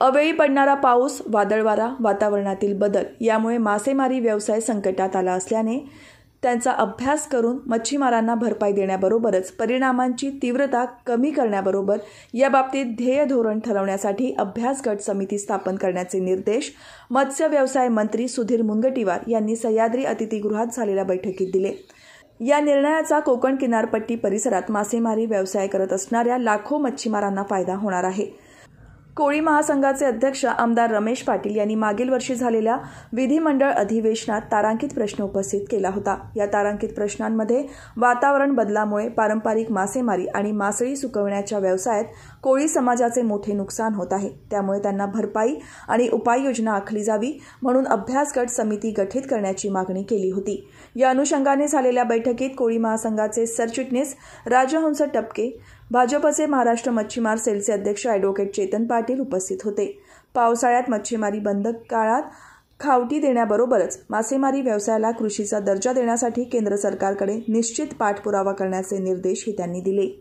अवेळी पडणारा पाऊस वादळवारा वातावरणातील बदल यामुळे मासेमारी व्यवसाय संकटात आला असल्याने त्यांचा अभ्यास करून मच्छीमारांना भरपाई देण्याबरोबरच परिणामांची तीव्रता कमी करण्याबरोबर या बाबतीत ध्येय धोरण ठरवण्यासाठी अभ्यास गट समिती स्थापन करण्याचे निर्देश मत्स्य व्यवसाय मंत्री सुधीर मुनगटीवार यांनी सह्याद्री अतिथीगृहात झालेल्या बैठकीत दिले या निर्णयाचा कोकण किनारपट्टी परिसरात मासेमारी व्यवसाय करत असणाऱ्या लाखो मच्छीमारांना फायदा होणार आहे कोळी महासंघाचे अध्यक्ष आमदार रमेश पाटील यांनी मागील वर्षी झालेल्या विधिमंडळ अधिवेशनात तारांकित प्रश्न उपस्थित केला होता या तारांकित प्रश्नांमध्ये वातावरण बदलामुळे पारंपरिक मासेमारी आणि मासळी सुकवण्याच्या व्यवसायात कोळी समाजाचे मोठे नुकसान होत आहे त्यामुळे त्यांना भरपाई आणि उपाययोजना आखली जावी म्हणून अभ्यास गट समिती गठीत करण्याची मागणी केली होती या अनुषंगाने झालेल्या बैठकीत कोळी महासंघाचे सरचिटणीस राजहंस टपके भाजपचे महाराष्ट्र मच्छीमार सेलचे अध्यक्ष ॲडव्होकेट चेतन पाटील उपस्थित होते पावसाळ्यात मच्छीमारी बंद काळात खावटी देण्याबरोबरच मासेमारी व्यवसायाला कृषीचा दर्जा देण्यासाठी केंद्र सरकारकडे निश्चित पाठपुरावा करण्याचे निर्देशही त्यांनी दिले